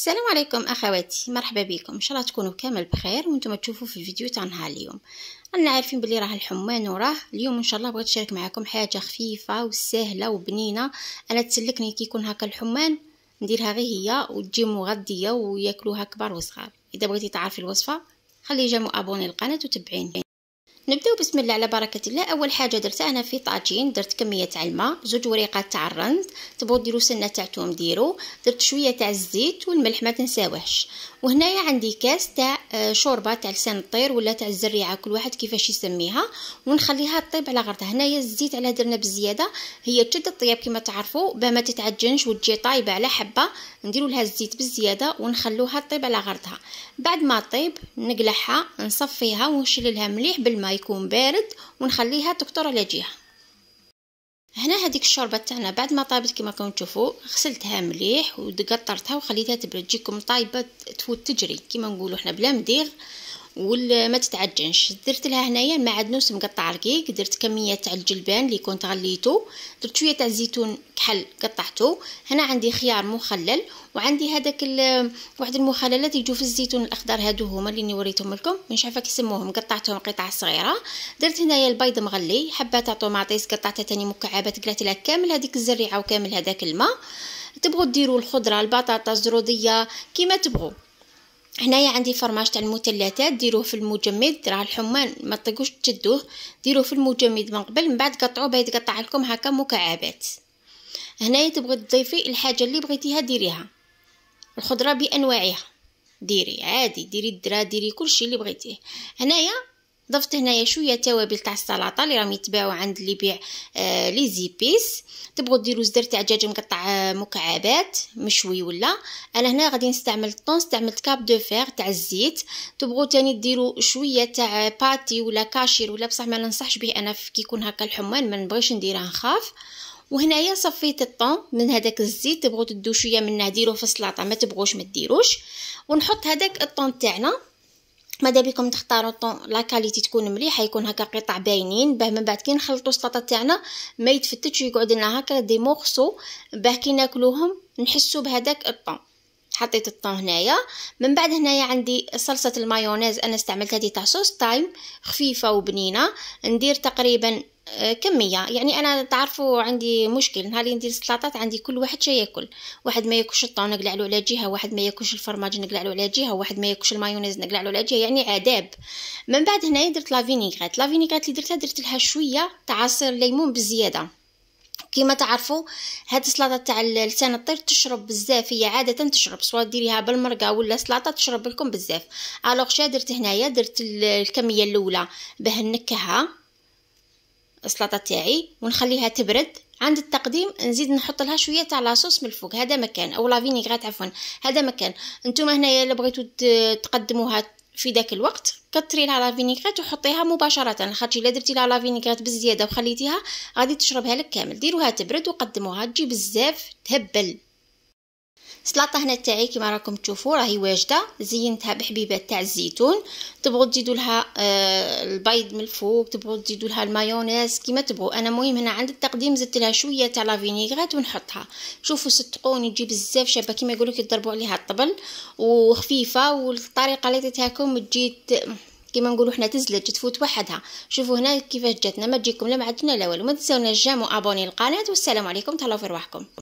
السلام عليكم اخواتي مرحبا بكم ان شاء الله تكونوا كامل بخير وانتم تشوفوا في الفيديو تاع نهار اليوم انا عارفين بلي راه الحمان وراه اليوم ان شاء الله بغيت نشارك معكم حاجه خفيفه وسهله وبنينه انا تسلكني كي يكون هكا الحمان نديرها غير هي وتجي مغذيه وياكلوها كبار وصغار اذا بغيتي تعرفي الوصفه خلي جا ابوني القناه وتبعيني نبداو بسم الله على بركه الله اول حاجه درتها انا في طاجين درت كميه تاع الماء زوج وريقات تاع الرند تبغوا ديروا سنه تاع توم ديروا درت شويه تاع الزيت والملح ما تنساوهش وهنايا عندي كاس تاع آه، شوربه تاع لسان الطير ولا تاع الزريعه كل واحد كيفاش يسميها ونخليها طيب على غرضها هنايا الزيت على درنا بزياده هي تشد الطياب كما تعرفوا باه ما تتعجنش وتجي طايبه على حبه نديروا لها الزيت بزياده ونخلوها طيب على غرضها بعد ما طيب نقلعها نصفيها ونشللها مليح بالماء يكون بارد ونخليها تكتر على جهه هنا هذيك الشوربه تاعنا بعد ما طابت كما راكم تشوفوا غسلتها مليح وقطرتها وخليتها تبرد تجيكم طايبه تفوت تجري كما نقولوا حنا بلا مديغ وما تتعجنش درت لها هنايا المعدنوس مقطع رقيق درت كميه تاع الجلبان اللي كنت غليته درت شويه تاع الزيتون كحل قطعته هنا عندي خيار مخلل وعندي هذاك واحد المخللات يجوا في الزيتون الاخضر هادو هما اللي وريتهم لكم مش عارفه كيسموهم قطعتهم قطع صغيره درت هنايا البيض مغلي حبه تاع طوماطيس قطعتها تاني مكعبات قلت لها كامل هذيك الزريعه وكامل هذاك الماء تبغوا ديروا الخضره البطاطا الزروديه كيما تبغوا هنايا عندي فرماج تاع المثلثات ديروه في المجمد راه الحمان ما تطيقوش تشدوه ديروه في المجمد من قبل من بعد قطعوه باه يتقطع لكم هكا مكعبات هنايا تبغي تضيفي الحاجه اللي بغيتيها ديريها الخضره بانواعها ديري عادي ديري الدرا ديري كلشي اللي بغيتيه هنايا ضفت هنايا شويه توابل تاع السلطه اللي راهم يتباعوا عند اللي يبيع آه لي زيبيس تبغوا ديروا زدر تاع دجاج مقطع آه، مكعبات مشوي ولا انا هنا غادي نستعمل الطون استعملت كاب دو فير تاع الزيت تبغوا تاني ديروا شويه تاع باتي ولا كاشير ولا بصح ما ننصحش به انا كي يكون هكا الحمان ما نبغيش نديرها نخاف وهنايا صفيت الطون من هذاك الزيت تبغوا تدو شويه منه ديروه في السلطه ما تبغوش ما ديروش ونحط هذاك الطون تاعنا ماذا بكم تختاروا الطون لا كاليتي تكون مليحه يكون هكا قطع باينين باه من بعد كي نخلطوا السلطه تاعنا ما يتفتتش ويقعد لنا هكا دي مورسو باه كي ناكلوهم نحسوا بهذاك الطون حطيت الطون هنايا من بعد هنايا عندي صلصه المايونيز انا استعملت هذه تاع صوص تايم خفيفه وبنينه ندير تقريبا كميه يعني انا تعرفوا عندي مشكل نهار ندير السلطات عندي كل واحد شي ياكل واحد ما ياكلش الطون نقلعلو على جهه واحد ما ياكلش الفرماج نقلعلو على جهه واحد ما ياكلش المايونيز نقلعلو على جهه يعني عذاب من بعد هنايا درت لا فينيغريت لا فينيغريت اللي درتها درت لها شويه تاع عصير ليمون بزياده كما تعرفوا هاد السلطه تاع لسان الطير تشرب بزاف هي عاده تشرب سواء ديريها بالمرقه ولا سلطه تشرب لكم بزاف الوغ شا درت هنايا درت الكميه الاولى باه النكهه السلطه تاعي ونخليها تبرد عند التقديم نزيد نحط لها شويه تاع لاصوص من الفوق هذا مكان او لا عفوا هذا مكان نتوما هنايا الا بغيتو تقدموها في ذاك الوقت كتري لها لا فينيغرات وحطيها مباشره خاطر الا درتي لها لا فينيغرات بزياده وخليتيها غادي تشربها لك كامل ديروها تبرد وقدموها تجي بزاف تهبل السلطه هنا تاعي كما راكم تشوفوا راهي واجده زينتها بحبيبات تاع الزيتون تبغوا تزيدوا لها آه، البيض من الفوق تبغوا تزيدوا لها المايونيز كما تبغوا انا مهم هنا عند التقديم زدت لها شويه تاع لا ونحطها شوفوا ستقوني تجي بزاف شابه كما يقولوا كي تضربوا عليها الطبل وخفيفه والطريقه اللي عطيتهاكم تجي كيما نقولوا حنا تزلج تفوت وحدها شوفوا هنا كيفاش جاتنا ما تجيكم لا معجنه لا والو ما تنساوناش جام وابوني القناه والسلام عليكم تهلاو في رواحكم